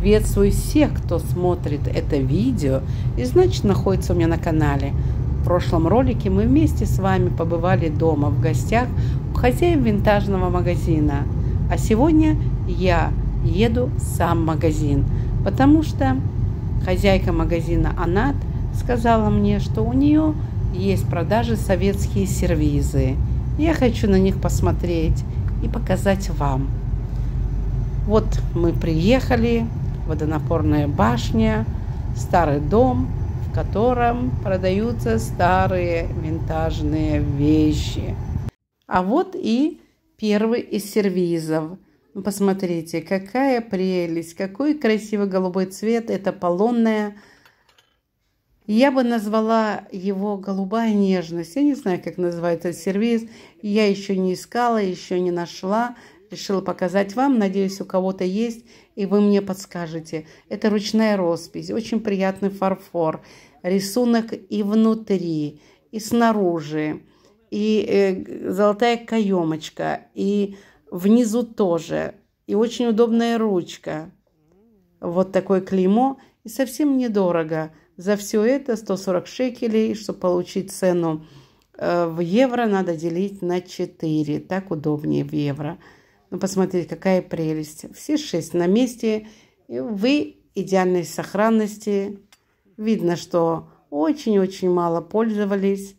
Приветствую всех, кто смотрит это видео и значит находится у меня на канале. В прошлом ролике мы вместе с вами побывали дома в гостях у хозяев винтажного магазина. А сегодня я еду сам в магазин, потому что хозяйка магазина Анат сказала мне, что у нее есть продажи советские сервизы. Я хочу на них посмотреть и показать вам. Вот мы приехали, водонапорная башня, старый дом, в котором продаются старые винтажные вещи. А вот и первый из сервизов. Ну, посмотрите, какая прелесть, какой красивый голубой цвет. Это полонная. Я бы назвала его голубая нежность. Я не знаю, как называется сервиз. Я еще не искала, еще не нашла решила показать вам. Надеюсь, у кого-то есть, и вы мне подскажете. Это ручная роспись, очень приятный фарфор. Рисунок и внутри, и снаружи, и э, золотая каемочка, и внизу тоже, и очень удобная ручка. Вот такое клеймо, и совсем недорого. За все это 140 шекелей, чтобы получить цену э, в евро надо делить на 4. Так удобнее в евро. Ну, посмотрите, какая прелесть. Все шесть на месте. и Вы идеальной сохранности. Видно, что очень-очень мало пользовались.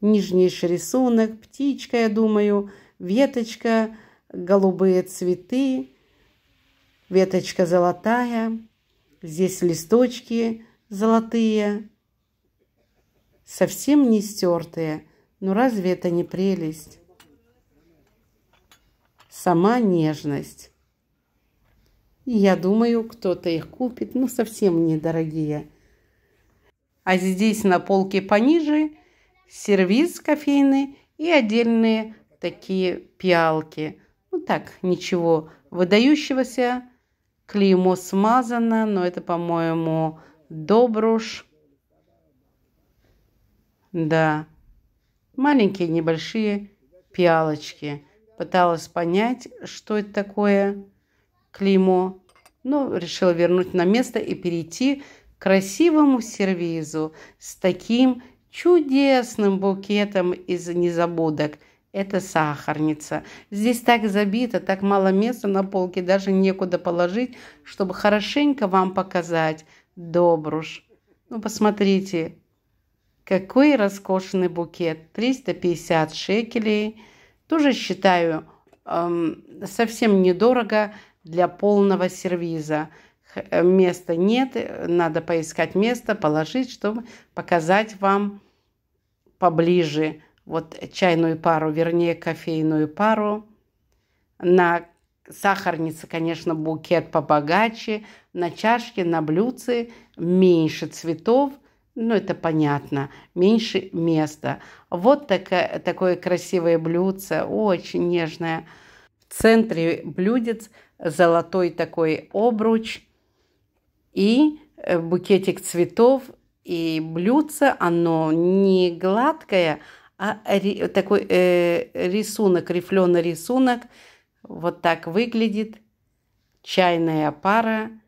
Нижнейший рисунок, птичка, я думаю, веточка, голубые цветы, веточка золотая. Здесь листочки золотые, совсем не стертые. Но ну, разве это не прелесть? сама нежность. И я думаю, кто-то их купит, ну совсем недорогие. А здесь на полке пониже сервиз кофейный и отдельные такие пиалки. Ну так, ничего выдающегося. Клеймо смазано, но это, по-моему, Добруш. Да, маленькие небольшие пиалочки – пыталась понять, что это такое клеймо, но решила вернуть на место и перейти к красивому сервизу с таким чудесным букетом из незабудок. Это сахарница. Здесь так забито, так мало места на полке, даже некуда положить, чтобы хорошенько вам показать. Добруш. Ну, посмотрите, какой роскошный букет. 350 шекелей – тоже считаю эм, совсем недорого для полного сервиза. Э, места нет, надо поискать место, положить, чтобы показать вам поближе вот чайную пару, вернее кофейную пару. На сахарнице, конечно, букет побогаче, на чашке, на блюдце меньше цветов – ну это понятно, меньше места. Вот такая, такое красивое блюдце, очень нежное. В центре блюдец золотой такой обруч и э, букетик цветов. И блюдце, оно не гладкое, а такой э, рисунок, рифленый рисунок. Вот так выглядит чайная пара –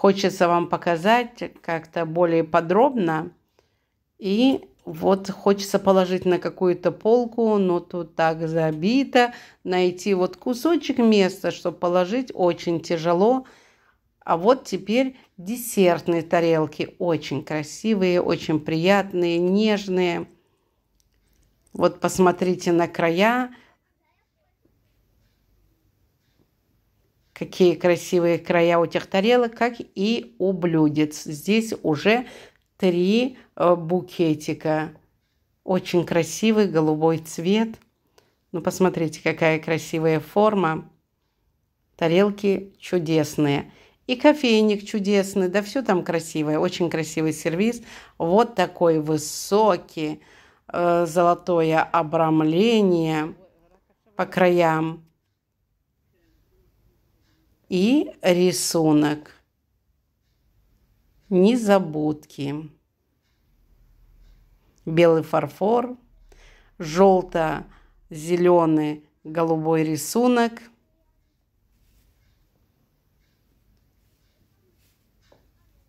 хочется вам показать как-то более подробно. И вот хочется положить на какую-то полку, но тут так забито. Найти вот кусочек места, чтобы положить, очень тяжело. А вот теперь десертные тарелки. Очень красивые, очень приятные, нежные. Вот посмотрите на края. какие красивые края у тех тарелок, как и у блюдец. Здесь уже три э, букетика. Очень красивый голубой цвет. Ну, посмотрите, какая красивая форма. Тарелки чудесные. И кофейник чудесный, да все там красивое, очень красивый сервис. Вот такой высокий, э, золотое обрамление по краям и рисунок незабудки. Белый фарфор, желто-зеленый голубой рисунок.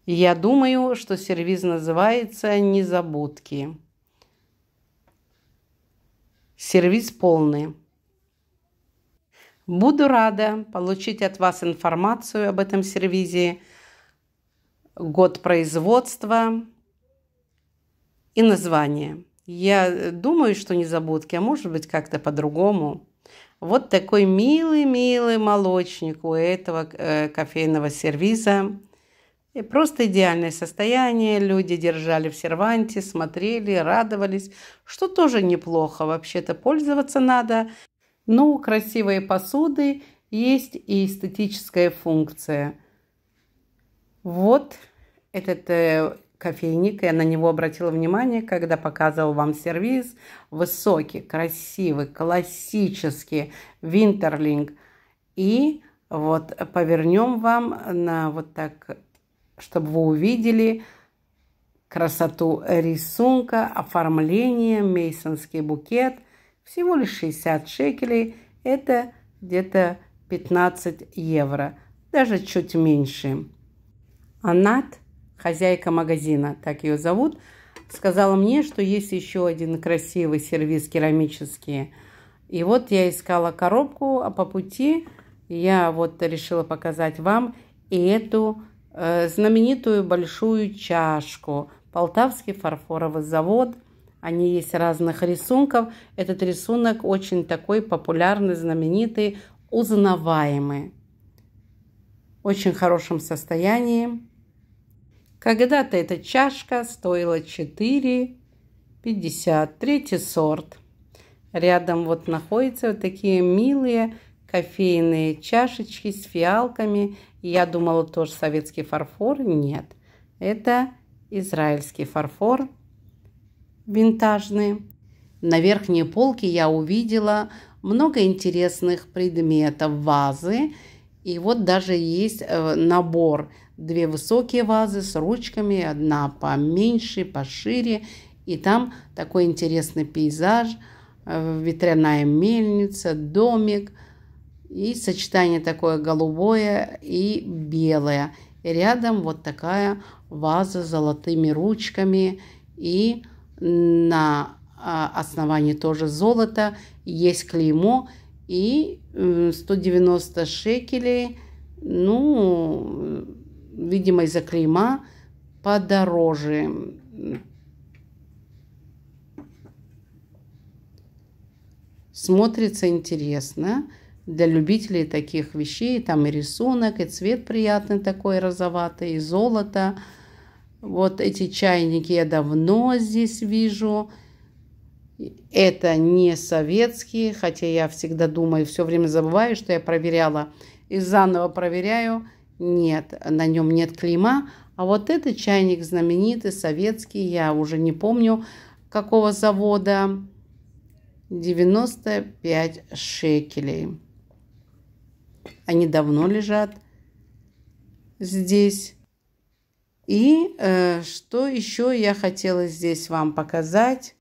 Я думаю, что сервиз называется «Незабудки». Сервиз полный. Буду рада получить от вас информацию об этом сервизе, год производства и название. Я думаю, что не незабудки, а может быть как-то по-другому. Вот такой милый-милый молочник у этого э, кофейного сервиза. И просто идеальное состояние. Люди держали в серванте, смотрели, радовались, что тоже неплохо. Вообще-то пользоваться надо. Но у красивой посуды есть и эстетическая функция. Вот этот э, кофейник, я на него обратила внимание, когда показывал вам сервис. Высокий, красивый, классический, винтерлинг. И вот повернем вам на вот так, чтобы вы увидели красоту рисунка, оформление, мейсонский букет – всего лишь 60 шекелей – это где-то 15 евро, даже чуть меньше. Анат, хозяйка магазина, так ее зовут, сказала мне, что есть еще один красивый сервис керамический. И вот я искала коробку, а по пути я вот решила показать вам и эту э, знаменитую большую чашку. Полтавский фарфоровый завод – они есть разных рисунков. Этот рисунок очень такой популярный, знаменитый, узнаваемый. В очень хорошем состоянии. Когда-то эта чашка стоила 4,50. Третий сорт. Рядом вот находятся вот такие милые кофейные чашечки с фиалками. Я думала, тоже советский фарфор. Нет, это израильский фарфор – винтажные. На верхней полке я увидела много интересных предметов, вазы. И вот даже есть э, набор. Две высокие вазы с ручками, одна поменьше, пошире. И там такой интересный пейзаж, э, ветряная мельница, домик. И сочетание такое голубое и белое. И рядом вот такая ваза с золотыми ручками и на а, основании тоже золота, есть клеймо и 190 э, шекелей, ну, видимо, из-за клейма подороже. Смотрится интересно для любителей таких вещей. Там и рисунок, и цвет приятный такой розоватый, и золото – вот эти чайники я давно здесь вижу. Это не советские, хотя я всегда думаю, все время забываю, что я проверяла и заново проверяю. Нет, на нем нет клейма. А вот этот чайник знаменитый, советский, я уже не помню какого завода. 95 шекелей. Они давно лежат здесь. И э, что еще я хотела здесь вам показать?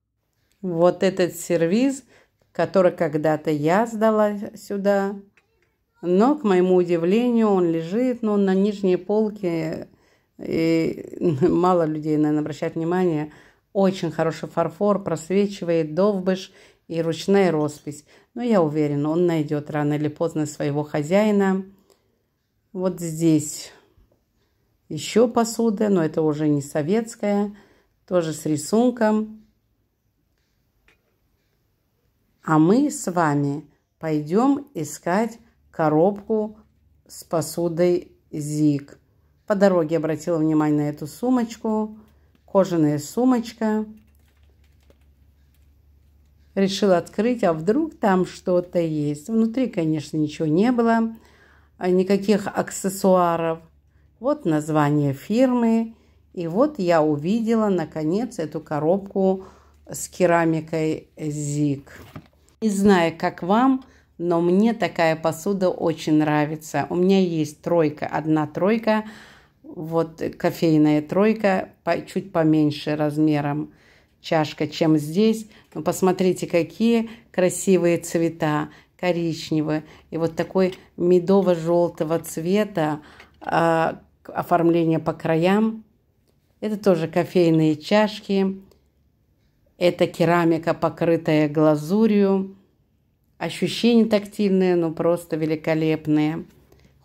Вот этот сервиз, который когда-то я сдала сюда. Но, к моему удивлению, он лежит ну, на нижней полке. И мало людей, наверное, обращают внимание. Очень хороший фарфор, просвечивает довбыш и ручная роспись. Но я уверена, он найдет рано или поздно своего хозяина. Вот здесь еще посуда, но это уже не советская, тоже с рисунком. А мы с вами пойдем искать коробку с посудой ЗИК. По дороге обратила внимание на эту сумочку, кожаная сумочка. Решила открыть, а вдруг там что-то есть. Внутри, конечно, ничего не было, никаких аксессуаров вот название фирмы, и вот я увидела, наконец, эту коробку с керамикой ЗИК. Не знаю, как вам, но мне такая посуда очень нравится. У меня есть тройка, одна тройка, вот кофейная тройка, по, чуть поменьше размером чашка, чем здесь. Но посмотрите, какие красивые цвета, коричневые. И вот такой медово-желтого цвета, а, оформление по краям. Это тоже кофейные чашки. Это керамика, покрытая глазурью. Ощущения тактильные, ну просто великолепные.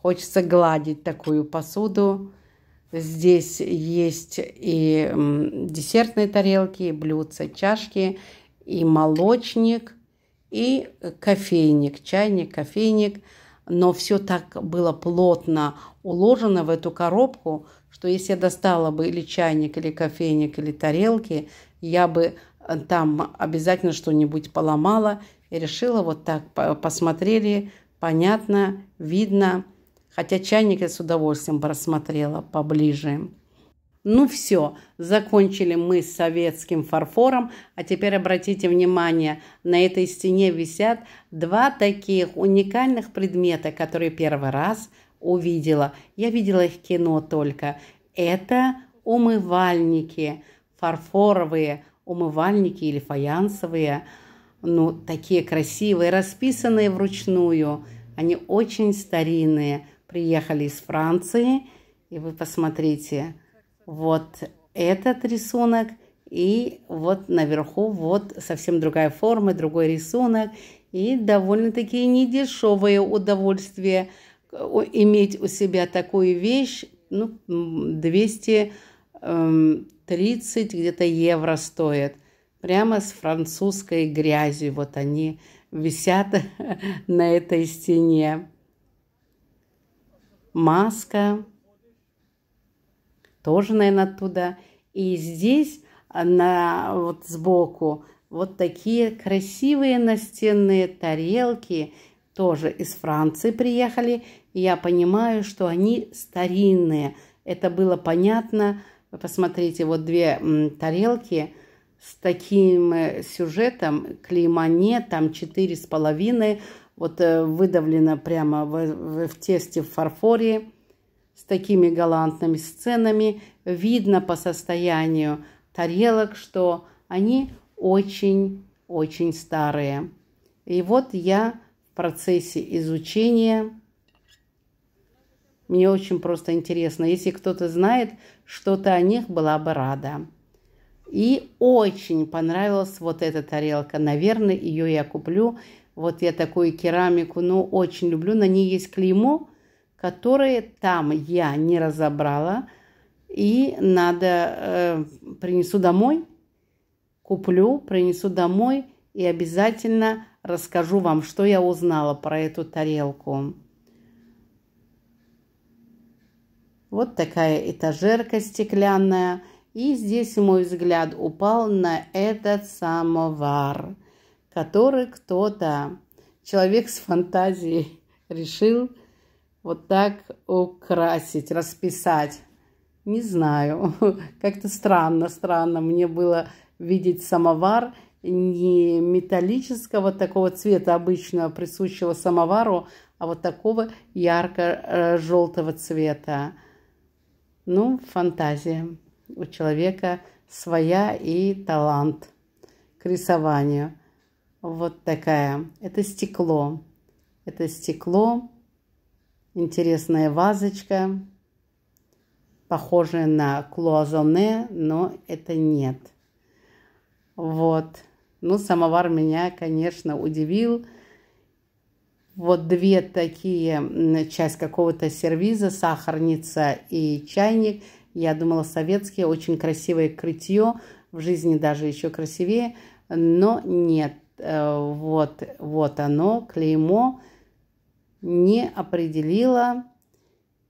Хочется гладить такую посуду. Здесь есть и десертные тарелки, и блюдца, чашки, и молочник, и кофейник, чайник, кофейник – но все так было плотно уложено в эту коробку, что если я достала бы или чайник, или кофейник, или тарелки, я бы э, там обязательно что-нибудь поломала и решила вот так, посмотрели, понятно, видно. Хотя чайник я с удовольствием просмотрела поближе. Ну все, закончили мы с советским фарфором, а теперь обратите внимание, на этой стене висят два таких уникальных предмета, которые первый раз увидела. Я видела их в кино только. Это умывальники, фарфоровые умывальники или фаянсовые, ну, такие красивые, расписанные вручную. Они очень старинные, приехали из Франции, и вы посмотрите – вот этот рисунок, и вот наверху вот совсем другая форма, другой рисунок, и довольно-таки недешевое удовольствие иметь у себя такую вещь, ну, 230 эм, где-то евро стоит, прямо с французской грязью, вот они висят на этой стене. Маска, тоже, наверное, оттуда. И здесь а, на, вот сбоку вот такие красивые настенные тарелки тоже из Франции приехали. я понимаю, что они старинные. Это было понятно. Посмотрите, вот две тарелки с таким э, сюжетом, клейма нет, там четыре с половиной, вот э, выдавлено прямо в, в, в тесте в фарфоре с такими галантными сценами, видно по состоянию тарелок, что они очень-очень старые. И вот я в процессе изучения. Мне очень просто интересно, если кто-то знает что-то о них, была бы рада. И очень понравилась вот эта тарелка. Наверное, ее я куплю. Вот я такую керамику, ну, очень люблю. На ней есть клеймо которые там я не разобрала, и надо э, принесу домой, куплю, принесу домой и обязательно расскажу вам, что я узнала про эту тарелку. Вот такая этажерка стеклянная. И здесь мой взгляд упал на этот самовар, который кто-то, человек с фантазией, решил вот так украсить, расписать. Не знаю, как-то странно, странно. Мне было видеть самовар не металлического такого цвета, обычного, присущего самовару, а вот такого ярко-желтого цвета. Ну, фантазия. У человека своя и талант к рисованию. Вот такая. Это стекло. Это стекло интересная вазочка, похожая на клуазоне, но это нет. Вот. Ну, самовар меня, конечно, удивил. Вот две такие, часть какого-то сервиза, сахарница и чайник. Я думала, советские, очень красивое крытье, в жизни даже еще красивее, но нет. Э, вот, вот оно, клеймо не определила.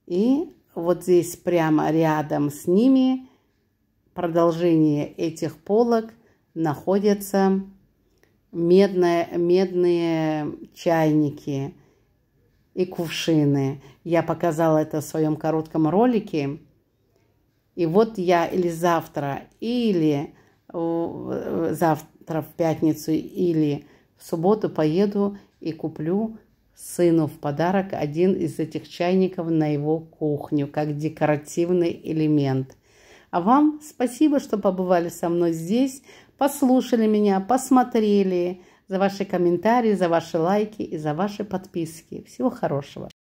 И вот здесь прямо рядом с ними продолжение этих полок находятся медные, медные чайники и кувшины. Я показала это в своем коротком ролике. И вот я или завтра, или э, завтра в пятницу, или в субботу поеду и куплю сыну в подарок один из этих чайников на его кухню, как декоративный элемент. А вам спасибо, что побывали со мной здесь, послушали меня, посмотрели, за ваши комментарии, за ваши лайки и за ваши подписки. Всего хорошего!